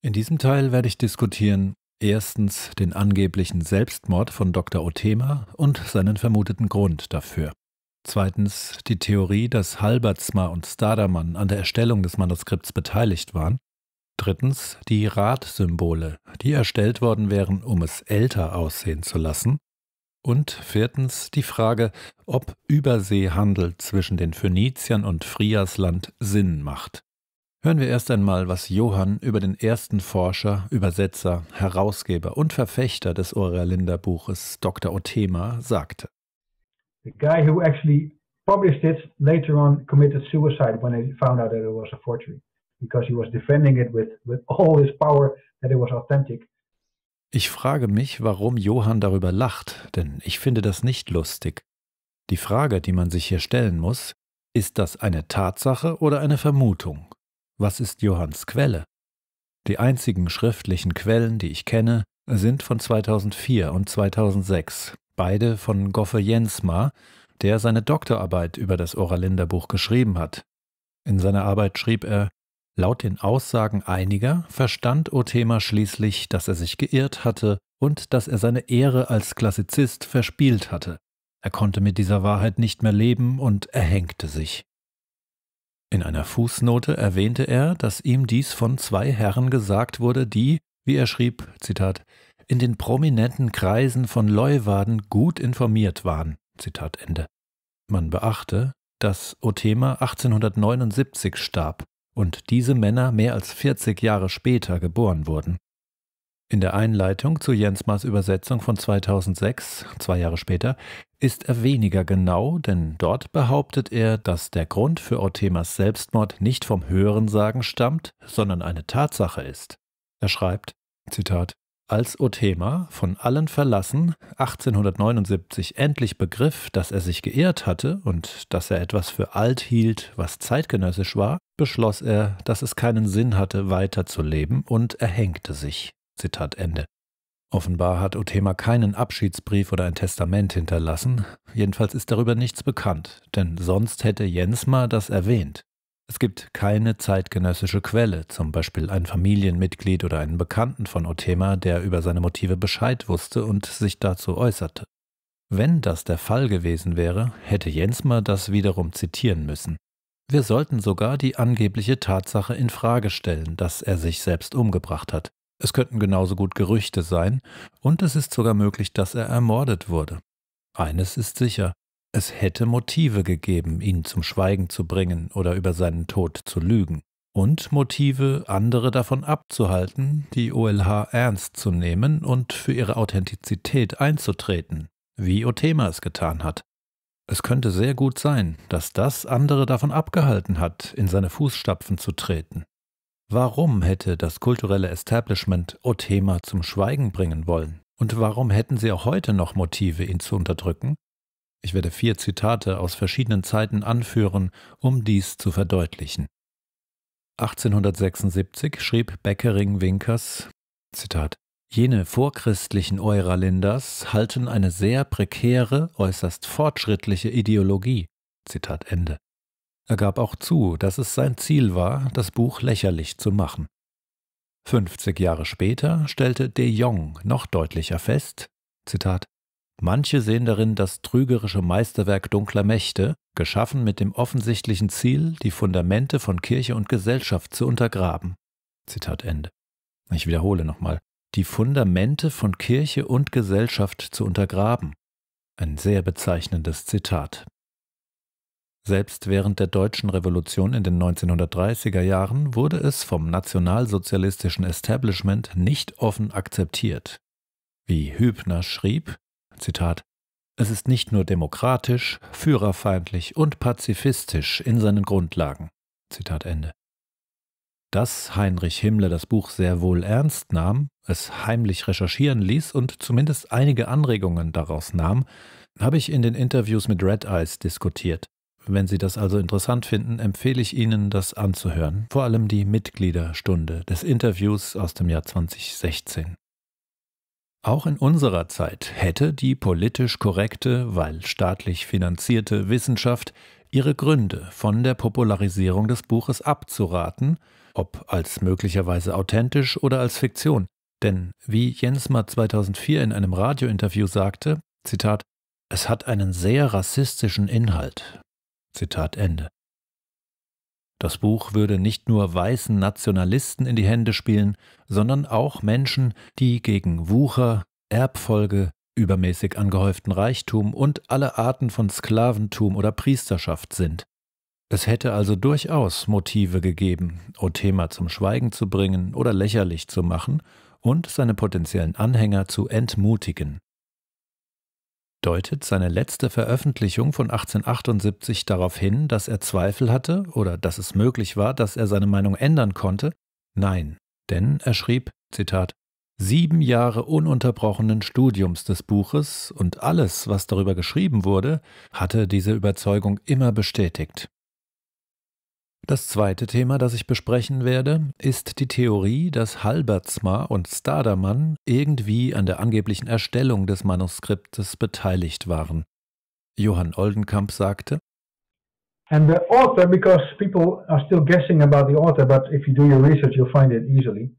In diesem Teil werde ich diskutieren erstens den angeblichen Selbstmord von Dr. Othema und seinen vermuteten Grund dafür. Zweitens die Theorie, dass Halbertsma und Stadermann an der Erstellung des Manuskripts beteiligt waren. Drittens die Radsymbole, die erstellt worden wären, um es älter aussehen zu lassen. Und viertens die Frage, ob Überseehandel zwischen den Phöniziern und Friasland Sinn macht. Hören wir erst einmal, was Johann über den ersten Forscher, Übersetzer, Herausgeber und Verfechter des Oralinder Buches, Dr. Othema, sagte. The guy who actually published it later on committed suicide when he found out that it was a forgery, because he was defending it with, with all his power that it was authentic. Ich frage mich, warum Johann darüber lacht, denn ich finde das nicht lustig. Die Frage, die man sich hier stellen muss, ist das eine Tatsache oder eine Vermutung? Was ist Johanns Quelle? Die einzigen schriftlichen Quellen, die ich kenne, sind von 2004 und 2006, beide von Goffe Jensma, der seine Doktorarbeit über das Oralinderbuch geschrieben hat. In seiner Arbeit schrieb er, laut den Aussagen einiger verstand Othema schließlich, dass er sich geirrt hatte und dass er seine Ehre als Klassizist verspielt hatte. Er konnte mit dieser Wahrheit nicht mehr leben und erhängte sich. In einer Fußnote erwähnte er, dass ihm dies von zwei Herren gesagt wurde, die, wie er schrieb, Zitat, in den prominenten Kreisen von Leuwarden gut informiert waren. Zitat Ende. Man beachte, dass Othema 1879 starb und diese Männer mehr als 40 Jahre später geboren wurden. In der Einleitung zu Jensmas Übersetzung von 2006, zwei Jahre später, ist er weniger genau, denn dort behauptet er, dass der Grund für Ortemas Selbstmord nicht vom Hörensagen stammt, sondern eine Tatsache ist. Er schreibt, Zitat, als Othema, von allen verlassen, 1879 endlich begriff, dass er sich geirrt hatte und dass er etwas für alt hielt, was zeitgenössisch war, beschloss er, dass es keinen Sinn hatte, weiterzuleben und erhängte sich. Zitat Ende. Offenbar hat Othema keinen Abschiedsbrief oder ein Testament hinterlassen, jedenfalls ist darüber nichts bekannt, denn sonst hätte Jensma das erwähnt. Es gibt keine zeitgenössische Quelle, zum Beispiel ein Familienmitglied oder einen Bekannten von Othema, der über seine Motive Bescheid wusste und sich dazu äußerte. Wenn das der Fall gewesen wäre, hätte Jensma das wiederum zitieren müssen. Wir sollten sogar die angebliche Tatsache in Frage stellen, dass er sich selbst umgebracht hat. Es könnten genauso gut Gerüchte sein, und es ist sogar möglich, dass er ermordet wurde. Eines ist sicher, es hätte Motive gegeben, ihn zum Schweigen zu bringen oder über seinen Tod zu lügen, und Motive, andere davon abzuhalten, die OLH ernst zu nehmen und für ihre Authentizität einzutreten, wie Othema es getan hat. Es könnte sehr gut sein, dass das andere davon abgehalten hat, in seine Fußstapfen zu treten. Warum hätte das kulturelle Establishment Othema zum Schweigen bringen wollen? Und warum hätten sie auch heute noch Motive, ihn zu unterdrücken? Ich werde vier Zitate aus verschiedenen Zeiten anführen, um dies zu verdeutlichen. 1876 schrieb Beckering Winkers, Zitat, Jene vorchristlichen Euralinders halten eine sehr prekäre, äußerst fortschrittliche Ideologie. Zitat Ende. Er gab auch zu, dass es sein Ziel war, das Buch lächerlich zu machen. 50 Jahre später stellte de Jong noch deutlicher fest, Zitat, Manche sehen darin das trügerische Meisterwerk dunkler Mächte, geschaffen mit dem offensichtlichen Ziel, die Fundamente von Kirche und Gesellschaft zu untergraben. Zitat Ende. Ich wiederhole nochmal, die Fundamente von Kirche und Gesellschaft zu untergraben. Ein sehr bezeichnendes Zitat. Selbst während der deutschen Revolution in den 1930er Jahren wurde es vom nationalsozialistischen Establishment nicht offen akzeptiert. Wie Hübner schrieb, Zitat, es ist nicht nur demokratisch, führerfeindlich und pazifistisch in seinen Grundlagen. Zitat Ende. Dass Heinrich Himmler das Buch sehr wohl ernst nahm, es heimlich recherchieren ließ und zumindest einige Anregungen daraus nahm, habe ich in den Interviews mit Red Eyes diskutiert. Wenn Sie das also interessant finden, empfehle ich Ihnen, das anzuhören, vor allem die Mitgliederstunde des Interviews aus dem Jahr 2016. Auch in unserer Zeit hätte die politisch korrekte, weil staatlich finanzierte Wissenschaft ihre Gründe, von der Popularisierung des Buches abzuraten, ob als möglicherweise authentisch oder als Fiktion. Denn wie Jensmer 2004 in einem Radiointerview sagte, Zitat, es hat einen sehr rassistischen Inhalt. Zitat Ende. Das Buch würde nicht nur weißen Nationalisten in die Hände spielen, sondern auch Menschen, die gegen Wucher, Erbfolge, übermäßig angehäuften Reichtum und alle Arten von Sklaventum oder Priesterschaft sind. Es hätte also durchaus Motive gegeben, Othema zum Schweigen zu bringen oder lächerlich zu machen und seine potenziellen Anhänger zu entmutigen. Deutet seine letzte Veröffentlichung von 1878 darauf hin, dass er Zweifel hatte oder dass es möglich war, dass er seine Meinung ändern konnte? Nein, denn er schrieb, Zitat, sieben Jahre ununterbrochenen Studiums des Buches und alles, was darüber geschrieben wurde, hatte diese Überzeugung immer bestätigt. Das zweite Thema, das ich besprechen werde, ist die Theorie, dass Halbertsma und Stadermann irgendwie an der angeblichen Erstellung des Manuskriptes beteiligt waren. Johann Oldenkamp sagte, And the author, because people are still guessing about the author, but if you do your research, you'll find it easily.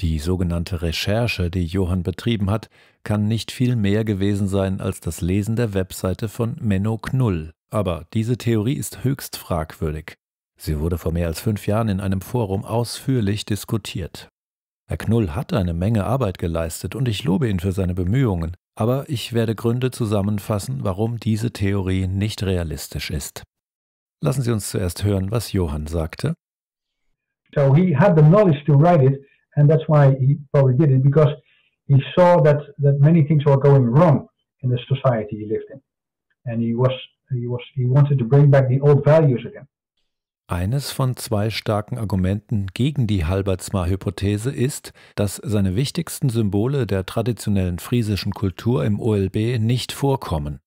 Die sogenannte Recherche, die Johann betrieben hat, kann nicht viel mehr gewesen sein als das Lesen der Webseite von Menno Knull. Aber diese Theorie ist höchst fragwürdig. Sie wurde vor mehr als fünf Jahren in einem Forum ausführlich diskutiert. Herr Knull hat eine Menge Arbeit geleistet und ich lobe ihn für seine Bemühungen, aber ich werde Gründe zusammenfassen, warum diese Theorie nicht realistisch ist. Lassen Sie uns zuerst hören, was Johann sagte. So he had the knowledge to write it, and that's why he probably did it, because he saw that, that many things were going wrong in the society he lived in. And he was he was he wanted to bring back the old values again. Eines von zwei starken Argumenten gegen die Halbertsma-Hypothese ist, dass seine wichtigsten Symbole der traditionellen friesischen Kultur im OLB nicht vorkommen.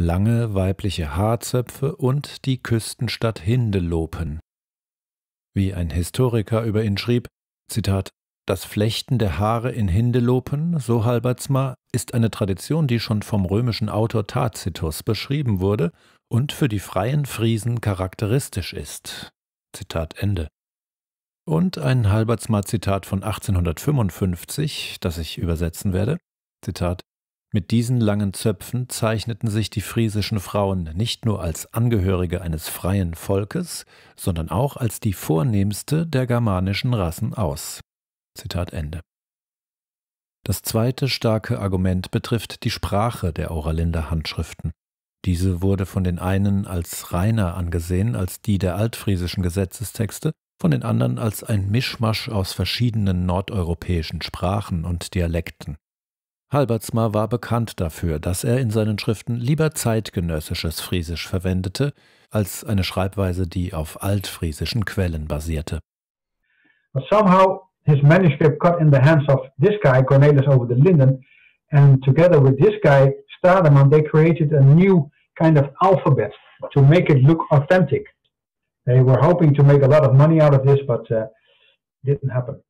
Lange weibliche Haarzöpfe und die Küstenstadt Hindelopen. Wie ein Historiker über ihn schrieb, Zitat, das Flechten der Haare in Hindelopen, so Halbertsma, ist eine Tradition, die schon vom römischen Autor Tacitus beschrieben wurde und für die freien Friesen charakteristisch ist. Zitat Ende. Und ein Halbertsmal zitat von 1855, das ich übersetzen werde. Zitat mit diesen langen Zöpfen zeichneten sich die friesischen Frauen nicht nur als Angehörige eines freien Volkes, sondern auch als die vornehmste der germanischen Rassen aus. Zitat Ende. Das zweite starke Argument betrifft die Sprache der Auralinder Handschriften. Diese wurde von den einen als reiner angesehen als die der altfriesischen Gesetzestexte, von den anderen als ein Mischmasch aus verschiedenen nordeuropäischen Sprachen und Dialekten. Halbertsma war bekannt dafür, dass er in seinen Schriften lieber zeitgenössisches Friesisch verwendete, als eine Schreibweise, die auf altfriesischen Quellen basierte. But somehow his manuscript got in the hands of this guy, Cornelis over the Linden, and together with this guy Stademan, they created a new kind of alphabet to make it look authentic. They were hoping to make a lot of money out of this, but uh, didn't happen.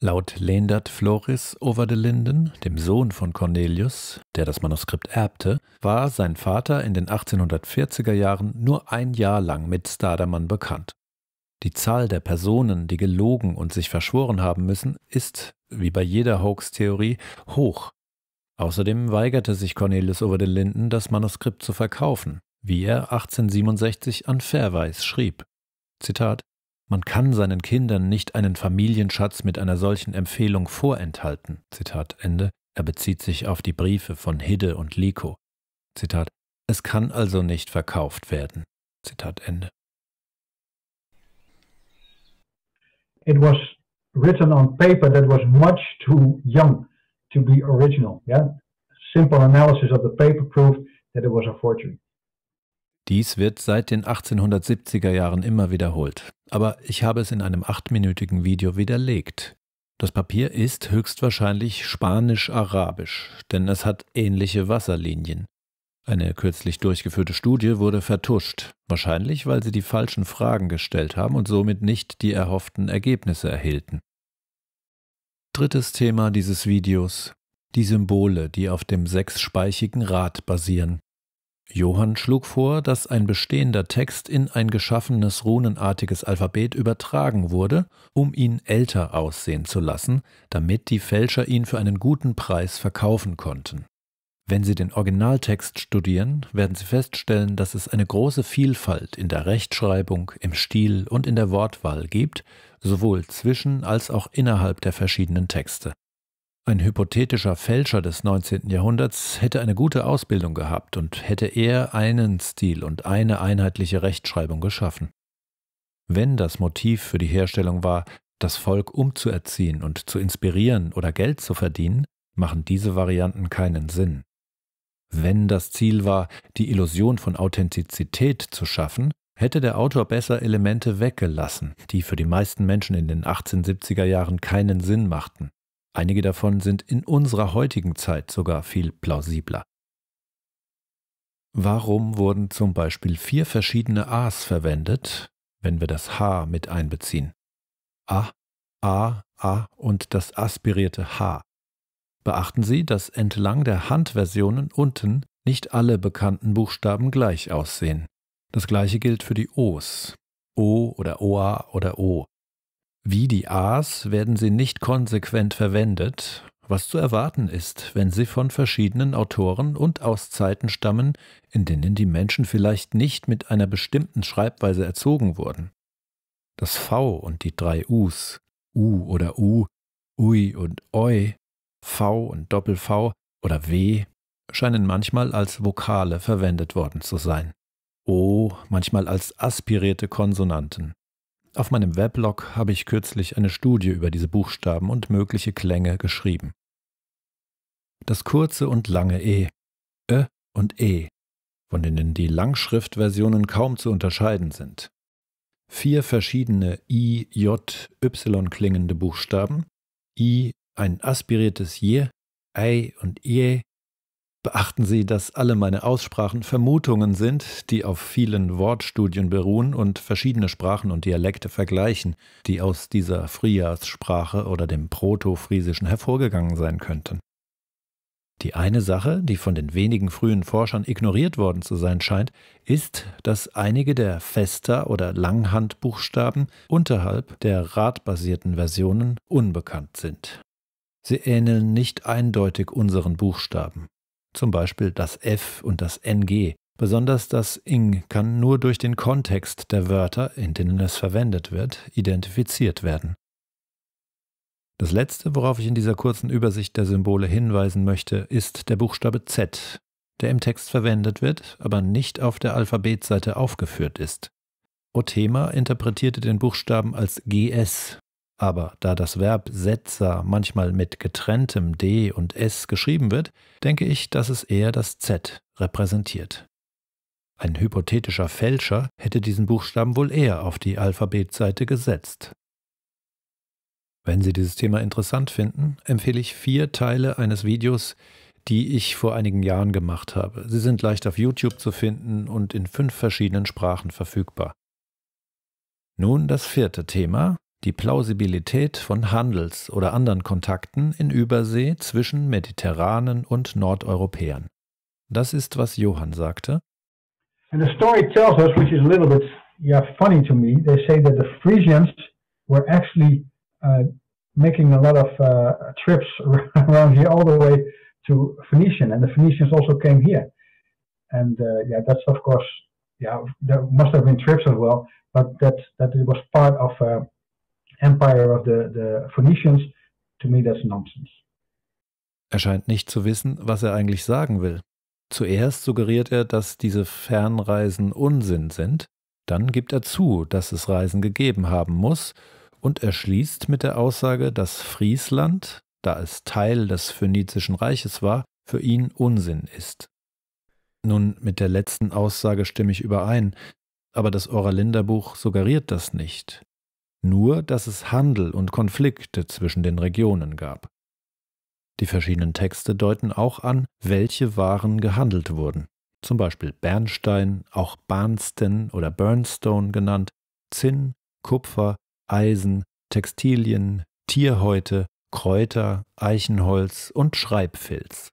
Laut Lendert Floris over de Linden, dem Sohn von Cornelius, der das Manuskript erbte, war sein Vater in den 1840er Jahren nur ein Jahr lang mit Stadermann bekannt. Die Zahl der Personen, die gelogen und sich verschworen haben müssen, ist, wie bei jeder Hoax-Theorie, hoch Außerdem weigerte sich Cornelis over den Linden, das Manuskript zu verkaufen, wie er 1867 an Fairweis schrieb. Zitat Man kann seinen Kindern nicht einen Familienschatz mit einer solchen Empfehlung vorenthalten. Zitat Ende. Er bezieht sich auf die Briefe von Hidde und Liko. Zitat Es kann also nicht verkauft werden. Zitat Ende. It was written on paper that was much too young to be original. Yeah, simple analysis of the paper proved that it was a forgery. Dies wird seit den 1870er Jahren immer wiederholt. Aber ich habe es in einem achtminütigen Video widerlegt. Das Papier ist höchstwahrscheinlich spanisch-arabisch, denn es hat ähnliche Wasserlinien. Eine kürzlich durchgeführte Studie wurde vertuscht, wahrscheinlich weil sie die falschen Fragen gestellt haben und somit nicht die erhofften Ergebnisse erhielten. Drittes Thema dieses Videos. Die Symbole, die auf dem sechsspeichigen Rad basieren. Johann schlug vor, dass ein bestehender Text in ein geschaffenes runenartiges Alphabet übertragen wurde, um ihn älter aussehen zu lassen, damit die Fälscher ihn für einen guten Preis verkaufen konnten. Wenn Sie den Originaltext studieren, werden Sie feststellen, dass es eine große Vielfalt in der Rechtschreibung, im Stil und in der Wortwahl gibt, sowohl zwischen als auch innerhalb der verschiedenen Texte. Ein hypothetischer Fälscher des 19. Jahrhunderts hätte eine gute Ausbildung gehabt und hätte eher einen Stil und eine einheitliche Rechtschreibung geschaffen. Wenn das Motiv für die Herstellung war, das Volk umzuerziehen und zu inspirieren oder Geld zu verdienen, machen diese Varianten keinen Sinn. Wenn das Ziel war, die Illusion von Authentizität zu schaffen, hätte der Autor besser Elemente weggelassen, die für die meisten Menschen in den 1870er Jahren keinen Sinn machten. Einige davon sind in unserer heutigen Zeit sogar viel plausibler. Warum wurden zum Beispiel vier verschiedene A's verwendet, wenn wir das H mit einbeziehen? A, A, A und das aspirierte H. Beachten Sie, dass entlang der Handversionen unten nicht alle bekannten Buchstaben gleich aussehen. Das gleiche gilt für die Os. O oder Oa oder O. Wie die As werden sie nicht konsequent verwendet, was zu erwarten ist, wenn sie von verschiedenen Autoren und aus Zeiten stammen, in denen die Menschen vielleicht nicht mit einer bestimmten Schreibweise erzogen wurden. Das V und die drei Us, U oder U, Ui und Oi, V und Doppel-V oder W, scheinen manchmal als Vokale verwendet worden zu sein. O manchmal als aspirierte Konsonanten. Auf meinem Weblog habe ich kürzlich eine Studie über diese Buchstaben und mögliche Klänge geschrieben. Das kurze und lange E, Ö und E, von denen die Langschriftversionen kaum zu unterscheiden sind. Vier verschiedene I, J, Y klingende Buchstaben, I ein aspiriertes Je, Ei und Je Beachten Sie, dass alle meine Aussprachen Vermutungen sind, die auf vielen Wortstudien beruhen und verschiedene Sprachen und Dialekte vergleichen, die aus dieser Frias-Sprache oder dem Proto-Friesischen hervorgegangen sein könnten. Die eine Sache, die von den wenigen frühen Forschern ignoriert worden zu sein scheint, ist, dass einige der Fester- oder Langhandbuchstaben unterhalb der ratbasierten Versionen unbekannt sind. Sie ähneln nicht eindeutig unseren Buchstaben. Zum Beispiel das F und das NG. Besonders das ing kann nur durch den Kontext der Wörter, in denen es verwendet wird, identifiziert werden. Das letzte, worauf ich in dieser kurzen Übersicht der Symbole hinweisen möchte, ist der Buchstabe Z, der im Text verwendet wird, aber nicht auf der Alphabetseite aufgeführt ist. Othema interpretierte den Buchstaben als GS, aber da das Verb Setzer manchmal mit getrenntem D und S geschrieben wird, denke ich, dass es eher das Z repräsentiert. Ein hypothetischer Fälscher hätte diesen Buchstaben wohl eher auf die Alphabetseite gesetzt. Wenn Sie dieses Thema interessant finden, empfehle ich vier Teile eines Videos, die ich vor einigen Jahren gemacht habe. Sie sind leicht auf YouTube zu finden und in fünf verschiedenen Sprachen verfügbar. Nun das vierte Thema, die Plausibilität von Handels- oder anderen Kontakten in Übersee zwischen Mediterranen und Nordeuropäern. Das ist, was Johann sagte. And the story tells us, which is a little bit yeah, funny to me, they say that the Frisians were actually uh, making a lot of uh, trips around here all the way to Phoenician, and the Phoenicians also came here. And uh, yeah, that's of course, yeah, there must have been trips as well, but that that it was part of uh, Empire of the, the Phoenicians. To me, that's nonsense. Er scheint nicht zu wissen, was er eigentlich sagen will. Zuerst suggeriert er, dass diese Fernreisen Unsinn sind, dann gibt er zu, dass es Reisen gegeben haben muss und er schließt mit der Aussage, dass Friesland, da es Teil des phönizischen Reiches war, für ihn Unsinn ist. Nun, mit der letzten Aussage stimme ich überein, aber das Oralinder suggeriert das nicht nur dass es Handel und Konflikte zwischen den Regionen gab. Die verschiedenen Texte deuten auch an, welche Waren gehandelt wurden, zum Beispiel Bernstein, auch Barnston oder Burnstone genannt, Zinn, Kupfer, Eisen, Textilien, Tierhäute, Kräuter, Eichenholz und Schreibfilz.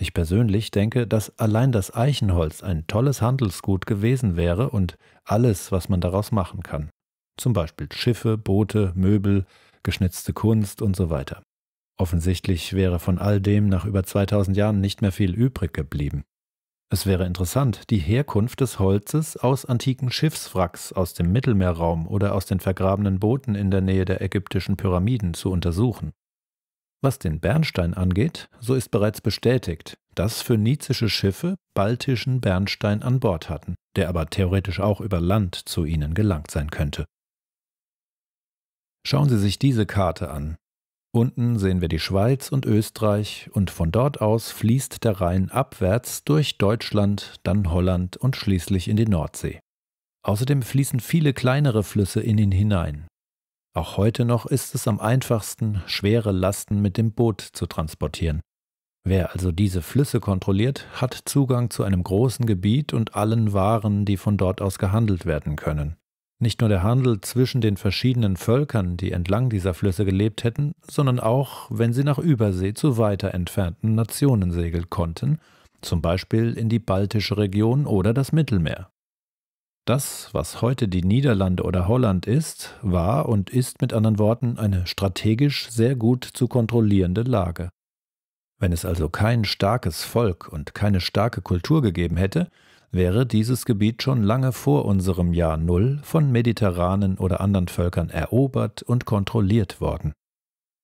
Ich persönlich denke, dass allein das Eichenholz ein tolles Handelsgut gewesen wäre und alles, was man daraus machen kann. Zum Beispiel Schiffe, Boote, Möbel, geschnitzte Kunst und so weiter. Offensichtlich wäre von all dem nach über 2000 Jahren nicht mehr viel übrig geblieben. Es wäre interessant, die Herkunft des Holzes aus antiken Schiffswracks aus dem Mittelmeerraum oder aus den vergrabenen Booten in der Nähe der ägyptischen Pyramiden zu untersuchen. Was den Bernstein angeht, so ist bereits bestätigt, dass phönizische Schiffe baltischen Bernstein an Bord hatten, der aber theoretisch auch über Land zu ihnen gelangt sein könnte. Schauen Sie sich diese Karte an. Unten sehen wir die Schweiz und Österreich und von dort aus fließt der Rhein abwärts durch Deutschland, dann Holland und schließlich in die Nordsee. Außerdem fließen viele kleinere Flüsse in ihn hinein. Auch heute noch ist es am einfachsten, schwere Lasten mit dem Boot zu transportieren. Wer also diese Flüsse kontrolliert, hat Zugang zu einem großen Gebiet und allen Waren, die von dort aus gehandelt werden können. Nicht nur der Handel zwischen den verschiedenen Völkern, die entlang dieser Flüsse gelebt hätten, sondern auch, wenn sie nach Übersee zu weiter entfernten Nationen segeln konnten, zum Beispiel in die baltische Region oder das Mittelmeer. Das, was heute die Niederlande oder Holland ist, war und ist mit anderen Worten eine strategisch sehr gut zu kontrollierende Lage. Wenn es also kein starkes Volk und keine starke Kultur gegeben hätte, wäre dieses Gebiet schon lange vor unserem Jahr Null von mediterranen oder anderen Völkern erobert und kontrolliert worden.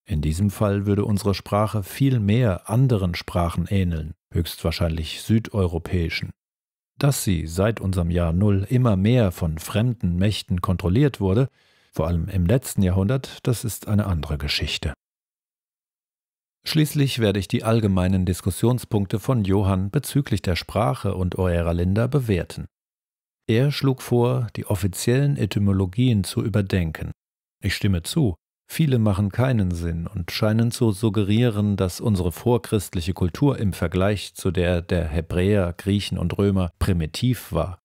In diesem Fall würde unsere Sprache viel mehr anderen Sprachen ähneln, höchstwahrscheinlich südeuropäischen. Dass sie seit unserem Jahr Null immer mehr von fremden Mächten kontrolliert wurde, vor allem im letzten Jahrhundert, das ist eine andere Geschichte. Schließlich werde ich die allgemeinen Diskussionspunkte von Johann bezüglich der Sprache und eurer Länder bewerten. Er schlug vor, die offiziellen Etymologien zu überdenken. Ich stimme zu, viele machen keinen Sinn und scheinen zu suggerieren, dass unsere vorchristliche Kultur im Vergleich zu der der Hebräer, Griechen und Römer primitiv war.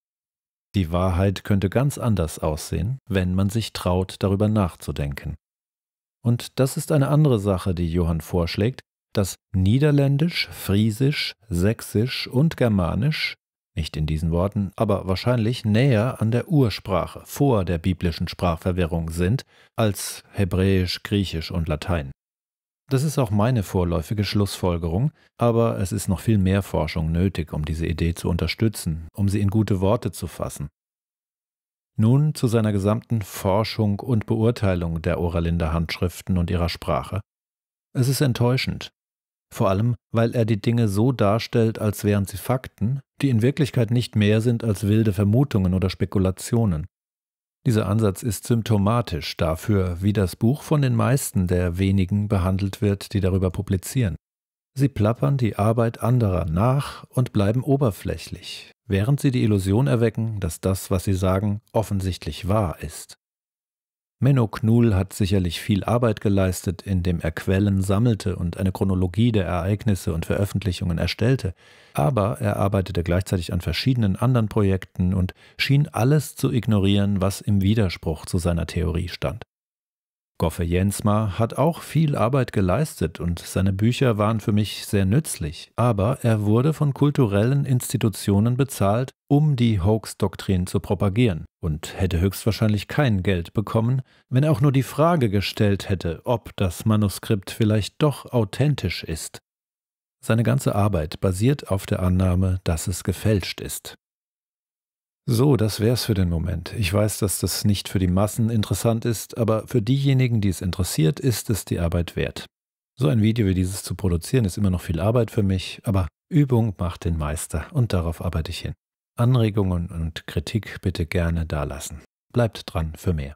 Die Wahrheit könnte ganz anders aussehen, wenn man sich traut, darüber nachzudenken. Und das ist eine andere Sache, die Johann vorschlägt, dass Niederländisch, Friesisch, Sächsisch und Germanisch, nicht in diesen Worten, aber wahrscheinlich näher an der Ursprache vor der biblischen Sprachverwirrung sind als Hebräisch, Griechisch und Latein. Das ist auch meine vorläufige Schlussfolgerung, aber es ist noch viel mehr Forschung nötig, um diese Idee zu unterstützen, um sie in gute Worte zu fassen nun zu seiner gesamten Forschung und Beurteilung der Oralinder Handschriften und ihrer Sprache. Es ist enttäuschend, vor allem weil er die Dinge so darstellt, als wären sie Fakten, die in Wirklichkeit nicht mehr sind als wilde Vermutungen oder Spekulationen. Dieser Ansatz ist symptomatisch dafür, wie das Buch von den meisten der wenigen behandelt wird, die darüber publizieren. Sie plappern die Arbeit anderer nach und bleiben oberflächlich, während sie die Illusion erwecken, dass das, was sie sagen, offensichtlich wahr ist. Menno Knull hat sicherlich viel Arbeit geleistet, indem er Quellen sammelte und eine Chronologie der Ereignisse und Veröffentlichungen erstellte, aber er arbeitete gleichzeitig an verschiedenen anderen Projekten und schien alles zu ignorieren, was im Widerspruch zu seiner Theorie stand. Goffe Jensmar hat auch viel Arbeit geleistet und seine Bücher waren für mich sehr nützlich, aber er wurde von kulturellen Institutionen bezahlt, um die Hoax-Doktrin zu propagieren und hätte höchstwahrscheinlich kein Geld bekommen, wenn er auch nur die Frage gestellt hätte, ob das Manuskript vielleicht doch authentisch ist. Seine ganze Arbeit basiert auf der Annahme, dass es gefälscht ist. So, das wär's für den Moment. Ich weiß, dass das nicht für die Massen interessant ist, aber für diejenigen, die es interessiert, ist es die Arbeit wert. So ein Video wie dieses zu produzieren ist immer noch viel Arbeit für mich, aber Übung macht den Meister und darauf arbeite ich hin. Anregungen und Kritik bitte gerne dalassen. Bleibt dran für mehr.